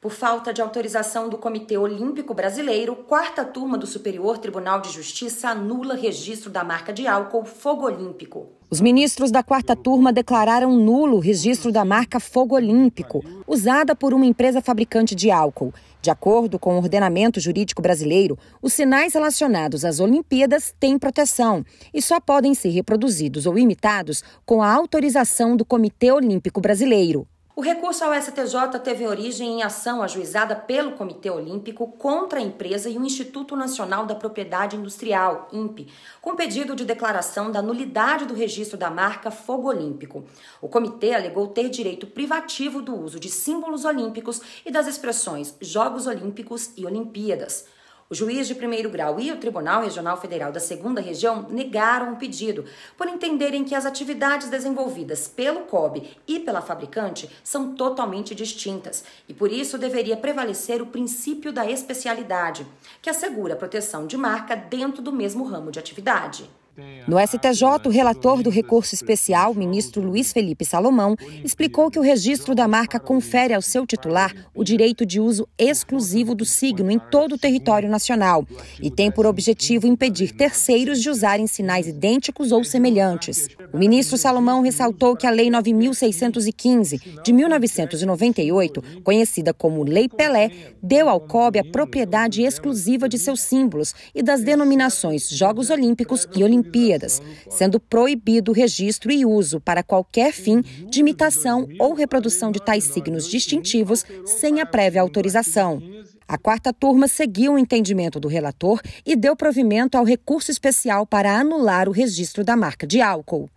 Por falta de autorização do Comitê Olímpico Brasileiro, quarta turma do Superior Tribunal de Justiça anula registro da marca de álcool Fogo Olímpico. Os ministros da quarta turma declararam nulo o registro da marca Fogo Olímpico, usada por uma empresa fabricante de álcool. De acordo com o ordenamento jurídico brasileiro, os sinais relacionados às Olimpíadas têm proteção e só podem ser reproduzidos ou imitados com a autorização do Comitê Olímpico Brasileiro. O recurso ao STJ teve origem em ação ajuizada pelo Comitê Olímpico contra a empresa e o Instituto Nacional da Propriedade Industrial, INPE, com pedido de declaração da nulidade do registro da marca Fogo Olímpico. O comitê alegou ter direito privativo do uso de símbolos olímpicos e das expressões Jogos Olímpicos e Olimpíadas. O juiz de primeiro grau e o Tribunal Regional Federal da Segunda Região negaram o pedido, por entenderem que as atividades desenvolvidas pelo COB e pela fabricante são totalmente distintas e por isso deveria prevalecer o princípio da especialidade, que assegura a proteção de marca dentro do mesmo ramo de atividade. No STJ, o relator do recurso especial, ministro Luiz Felipe Salomão, explicou que o registro da marca confere ao seu titular o direito de uso exclusivo do signo em todo o território nacional e tem por objetivo impedir terceiros de usarem sinais idênticos ou semelhantes. O ministro Salomão ressaltou que a Lei 9615 de 1998, conhecida como Lei Pelé, deu ao COB a propriedade exclusiva de seus símbolos e das denominações Jogos Olímpicos e Olimpíadas. Olimpíadas, sendo proibido o registro e uso para qualquer fim de imitação ou reprodução de tais signos distintivos sem a prévia autorização. A quarta turma seguiu o entendimento do relator e deu provimento ao recurso especial para anular o registro da marca de álcool.